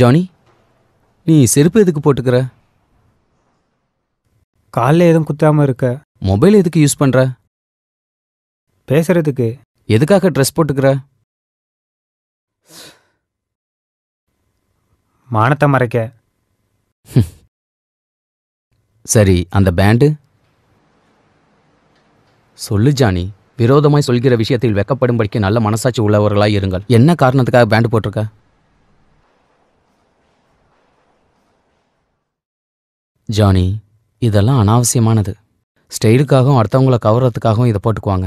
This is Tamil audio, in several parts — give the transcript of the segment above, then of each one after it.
ஜானி நீ செருப்பு எதுக்கு போட்டுக்கிற காலில் எதுவும் குத்தாமல் இருக்க மொபைல் எதுக்கு யூஸ் பண்ணுற பேசுறதுக்கு எதுக்காக ட்ரெஸ் போட்டுக்கிற மானத்தை மறைக்க சரி அந்த பேண்டு சொல்லு ஜானி விரோதமாய் சொல்கிற விஷயத்தில் வெக்கப்படும்படிக்கு நல்ல மனசாட்சி உள்ளவர்களாய் இருங்கள் என்ன காரணத்துக்காக பேண்ட் போட்டிருக்க ஜானி இதெல்லாம் அனாவசியமானது ஸ்டைலுக்காகவும் அடுத்தவங்கள கவர்றதுக்காகவும் இதை போட்டுக்குவாங்க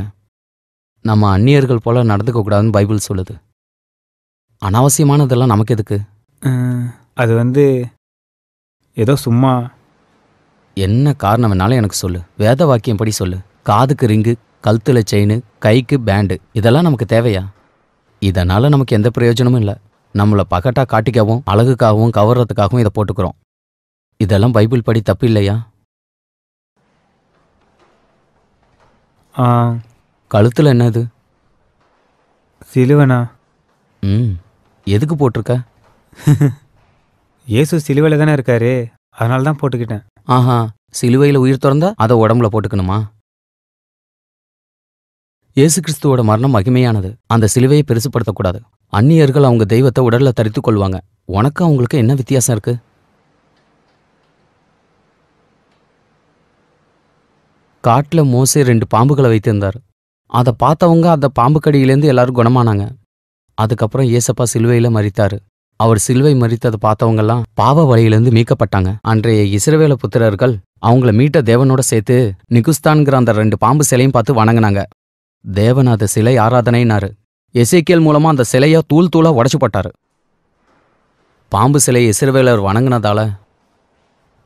நம்ம அந்நியர்கள் போல் நடந்துக்கக்கூடாதுன்னு பைபிள் சொல்லுது அனாவசியமானதெல்லாம் நமக்கு எதுக்கு அது வந்து ஏதோ சும்மா என்ன காரணம் வேணாலும் எனக்கு சொல்லு வேத வாக்கியம் படி சொல்லு காதுக்கு ரிங்கு கழுத்தில் செயின் கைக்கு பேண்டு இதெல்லாம் நமக்கு தேவையா இதனால் நமக்கு எந்த பிரயோஜனமும் இல்லை நம்மளை பகட்டாக காட்டிக்கவும் அழகுக்காகவும் கவர்றதுக்காகவும் இதை போட்டுக்கிறோம் இதெல்லாம் பைபிள் படி தப்பு இல்லையா ஆ கழுத்தில் என்னது சிலுவனா ம் எதுக்கு போட்டிருக்க இயேசு சிலுவையில் தானே இருக்காரு அதனால தான் போட்டுக்கிட்டேன் ஆஹா சிலுவையில் உயிர் திறந்தா அதை உடம்புல போட்டுக்கணுமா இயேசு கிறிஸ்துவோட மரணம் மகிமையானது அந்த சிலுவையை பெருசுப்படுத்தக்கூடாது அந்நியர்கள் அவங்க தெய்வத்தை உடலில் தரித்து கொள்வாங்க உனக்கு அவங்களுக்கு என்ன வித்தியாசம் இருக்குது காட்டில் மோசே ரெண்டு பாம்புகளை வைத்திருந்தார் அதை பார்த்தவங்க அந்த பாம்பு கடியிலேருந்து எல்லாரும் குணமானாங்க அதுக்கப்புறம் ஏசப்பா சிலுவையில் மறித்தார் அவர் சிலுவை மறித்ததை பார்த்தவங்கெல்லாம் பாவ வழியிலேருந்து மீட்கப்பட்டாங்க அன்றைய இசிறவேல புத்திரர்கள் அவங்கள மீட்ட தேவனோட சேர்த்து நிகுஸ்தான்கிற அந்த ரெண்டு பாம்பு சிலையும் பார்த்து வணங்கினாங்க தேவன் அந்த சிலை ஆராதனைனாரு எசைக்கியல் மூலமாக அந்த சிலையை தூள் தூளாக உடச்சு பாம்பு சிலை இசிறவேலர் வணங்கினதால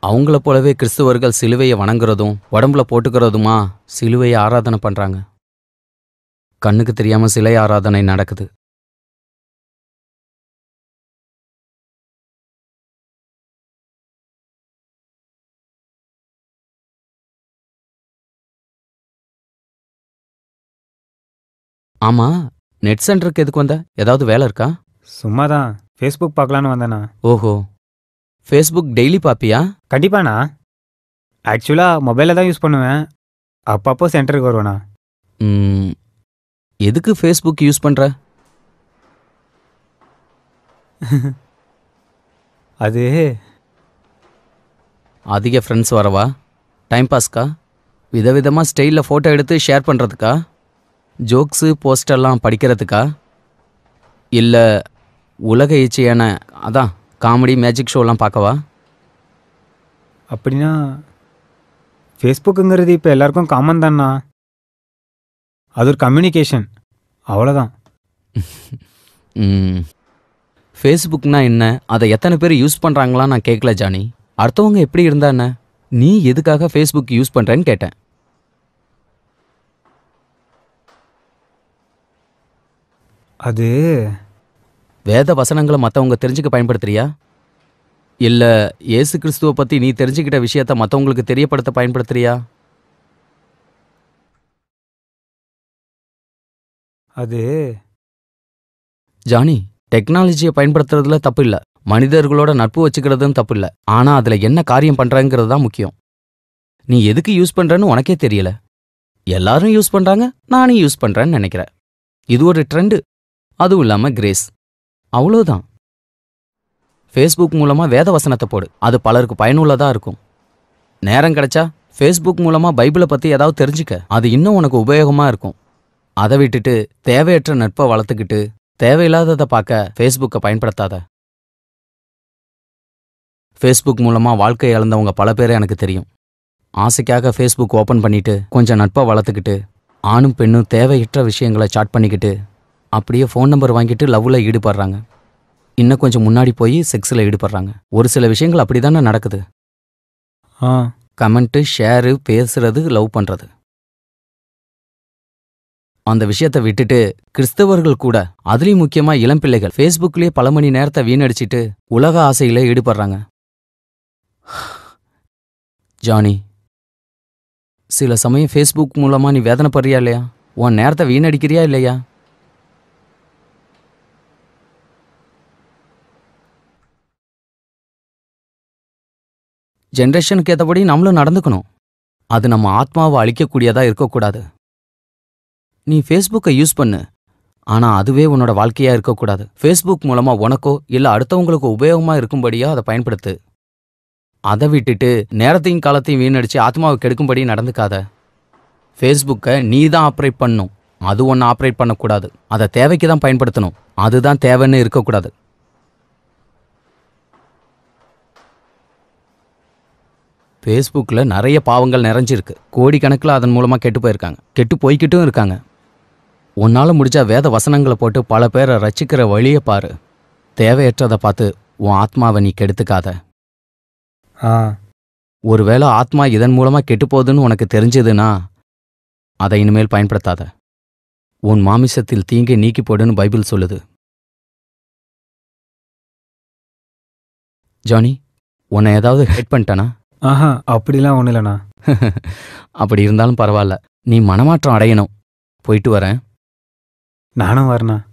அவங்கள போலவே கிறிஸ்துவர்கள் சிலுவையை வணங்குறதும் உடம்புல போட்டுக்கிறதுமா சிலுவையை ஆராதனை பண்ணுறாங்க கண்ணுக்கு தெரியாமல் சிலை ஆராதனை நடக்குது ஆமா நெட் சென்டருக்கு எதுக்கு வந்த ஏதாவது வேலை இருக்கா சும்மா தான் ஃபேஸ்புக் பார்க்கலான்னு வந்தேண்ணா ஓஹோ ஃபேஸ்புக் டெய்லி பாப்பியா கண்டிப்பாண்ணா ஆக்சுவலாக மொபைலில் தான் யூஸ் பண்ணுவேன் அப்பப்போ சென்டருக்கு வருவேண்ணா ம், எதுக்கு ஃபேஸ்புக் யூஸ் பண்ணுற அது அதிக ஃப்ரெண்ட்ஸ் வரவா டைம் பாஸ்க்கா விதவிதமாக ஸ்டைலில் ஃபோட்டோ எடுத்து ஷேர் பண்ணுறதுக்கா ஜோக்ஸு போஸ்டெல்லாம் படிக்கிறதுக்கா இல்லை உலக இச்சையான அதான் காமெடி மேஜிக் ஷோலாம் பார்க்கவா அப்படின்னா ஃபேஸ்புக்குங்கிறது இப்போ எல்லாருக்கும் காமன் தானா அது ஒரு கம்யூனிகேஷன் அவ்வளோதான் ஃபேஸ்புக்னா என்ன அதை எத்தனை பேர் யூஸ் பண்ணுறாங்களா நான் கேட்கல ஜானி அடுத்தவங்க எப்படி இருந்தா என்ன நீ எதுக்காக ஃபேஸ்புக் யூஸ் பண்ணுறேன்னு கேட்டேன் அது வேத வசனங்களை மற்றவங்க தெரிஞ்சுக்க பயன்படுத்துறியா இல்லை ஏசு கிறிஸ்துவை பற்றி நீ தெரிஞ்சுக்கிட்ட விஷயத்த மற்றவங்களுக்கு தெரியப்படுத்த பயன்படுத்துறியா அது ஜானி டெக்னாலஜியை பயன்படுத்துறதுல தப்பு இல்லை மனிதர்களோட நட்பு வச்சுக்கிறதும் தப்பு இல்லை ஆனால் அதில் என்ன காரியம் பண்ணுறாங்கிறது தான் முக்கியம் நீ எதுக்கு யூஸ் பண்ணுறன்னு உனக்கே தெரியல எல்லாரும் யூஸ் பண்ணுறாங்க நானும் யூஸ் பண்ணுறேன்னு நினைக்கிறேன் இது ஒரு ட்ரெண்டு அதுவும் இல்லாமல் கிரேஸ் அவ்வளோதான் ஃபேஸ்புக் மூலமாக வேத வசனத்தை போடு அது பலருக்கு பயனுள்ளதாக இருக்கும் நேரம் கிடைச்சா ஃபேஸ்புக் மூலமாக பைபிளை பற்றி ஏதாவது தெரிஞ்சுக்க அது இன்னும் உனக்கு உபயோகமாக இருக்கும் அதை விட்டுட்டு தேவையற்ற நட்பை வளர்த்துக்கிட்டு தேவையில்லாததை பார்க்க ஃபேஸ்புக்கை பயன்படுத்தாத ஃபேஸ்புக் மூலமாக வாழ்க்கை இழந்தவங்க பல பேர் எனக்கு தெரியும் ஆசைக்காக ஃபேஸ்புக் ஓப்பன் பண்ணிட்டு கொஞ்சம் நட்பை வளர்த்துக்கிட்டு ஆணும் பெண்ணும் தேவையற்ற விஷயங்களை சாட் பண்ணிக்கிட்டு அப்படியே ஃபோன் நம்பர் வாங்கிட்டு லவ்வில் ஈடுபடுறாங்க இன்னும் கொஞ்சம் முன்னாடி போய் செக்ஸில் ஈடுபடுறாங்க ஒரு சில விஷயங்கள் அப்படி தானே நடக்குது ஆ கமெண்ட்டு ஷேரு பேசுறது லவ் பண்ணுறது அந்த விஷயத்தை விட்டுட்டு கிறிஸ்தவர்கள் கூட அதுலேயும் முக்கியமாக இளம் பிள்ளைகள் ஃபேஸ்புக்லேயே பல மணி நேரத்தை வீணடிச்சிட்டு உலக ஆசையில் ஈடுபடுறாங்க ஜானி சில சமயம் ஃபேஸ்புக் மூலமாக நீ வேதனைப்படுறியா இல்லையா உன் நேரத்தை வீணடிக்கிறியா இல்லையா ஜென்ரேஷனுக்கு ஏற்றபடி நம்மளும் நடந்துக்கணும் அது நம்ம ஆத்மாவை அழிக்கக்கூடியதாக இருக்கக்கூடாது நீ ஃபேஸ்புக்கை யூஸ் பண்ணு ஆனால் அதுவே உன்னோட வாழ்க்கையாக இருக்கக்கூடாது ஃபேஸ்புக் மூலமாக உனக்கோ இல்லை அடுத்தவங்களுக்கு உபயோகமாக இருக்கும்படியோ அதை பயன்படுத்து அதை விட்டுட்டு நேரத்தையும் காலத்தையும் வீணடிச்சு ஆத்மாவை கெடுக்கும்படி நடந்துக்காத ஃபேஸ்புக்கை நீ தான் ஆப்ரேட் பண்ணும் அது ஒன்று ஆப்ரேட் பண்ணக்கூடாது அதை தேவைக்கு தான் பயன்படுத்தணும் அதுதான் தேவைன்னு இருக்கக்கூடாது ஃபேஸ்புக்கில் நிறைய பாவங்கள் நிறைஞ்சிருக்கு கோடிக்கணக்கில் அதன் மூலமாக கெட்டு போயிருக்காங்க கெட்டு போய்கிட்டும் இருக்காங்க உன்னால் முடிஞ்சால் வேத வசனங்களை போட்டு பல பேரை ரசிக்கிற வழியை பாரு தேவையற்றதை பார்த்து உன் ஆத்மாவை நீ கெடுத்துக்காத ஒருவேளை ஆத்மா இதன் மூலமாக கெட்டுப்போகுதுன்னு உனக்கு தெரிஞ்சதுன்னா அதை இனிமேல் பயன்படுத்தாத உன் மாமிசத்தில் தீங்கை நீக்கி போடுன்னு பைபிள் சொல்லுது ஜானி உன்னை ஏதாவது ஹெட் பண்ணிட்டனா ஆஹா அப்படிலாம் ஒன்றும் இல்லைண்ணா அப்படி இருந்தாலும் பரவாயில்ல நீ மனமாற்றம் அடையணும் போயிட்டு வரேன் நானும் வரேண்ணா